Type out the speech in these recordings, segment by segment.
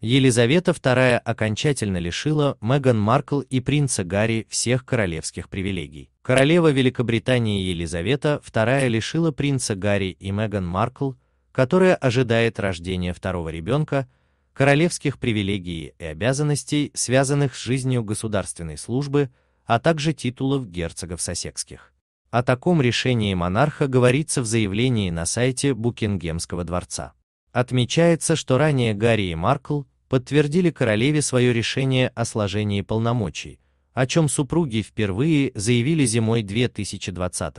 Елизавета II окончательно лишила Меган Маркл и принца Гарри всех королевских привилегий. Королева Великобритании Елизавета II лишила принца Гарри и Меган Маркл, которая ожидает рождения второго ребенка, королевских привилегий и обязанностей, связанных с жизнью государственной службы, а также титулов герцогов сосекских. О таком решении монарха говорится в заявлении на сайте Букингемского дворца. Отмечается, что ранее Гарри и Маркл подтвердили королеве свое решение о сложении полномочий, о чем супруги впервые заявили зимой 2020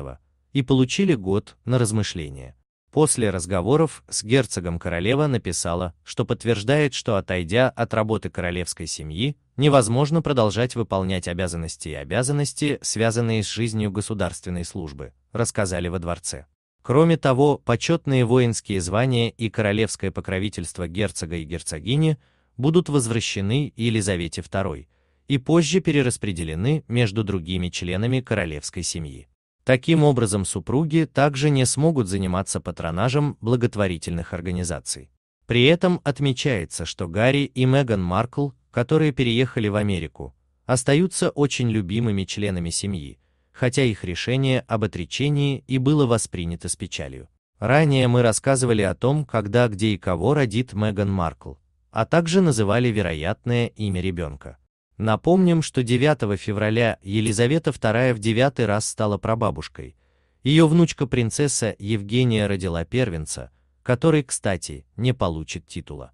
и получили год на размышление. После разговоров с герцогом королева написала, что подтверждает, что отойдя от работы королевской семьи, невозможно продолжать выполнять обязанности и обязанности, связанные с жизнью государственной службы, рассказали во дворце. Кроме того, почетные воинские звания и королевское покровительство герцога и герцогини будут возвращены Елизавете II и позже перераспределены между другими членами королевской семьи. Таким образом, супруги также не смогут заниматься патронажем благотворительных организаций. При этом отмечается, что Гарри и Меган Маркл, которые переехали в Америку, остаются очень любимыми членами семьи, хотя их решение об отречении и было воспринято с печалью. Ранее мы рассказывали о том, когда, где и кого родит Меган Маркл, а также называли вероятное имя ребенка. Напомним, что 9 февраля Елизавета II в девятый раз стала прабабушкой. Ее внучка принцесса Евгения родила первенца, который, кстати, не получит титула.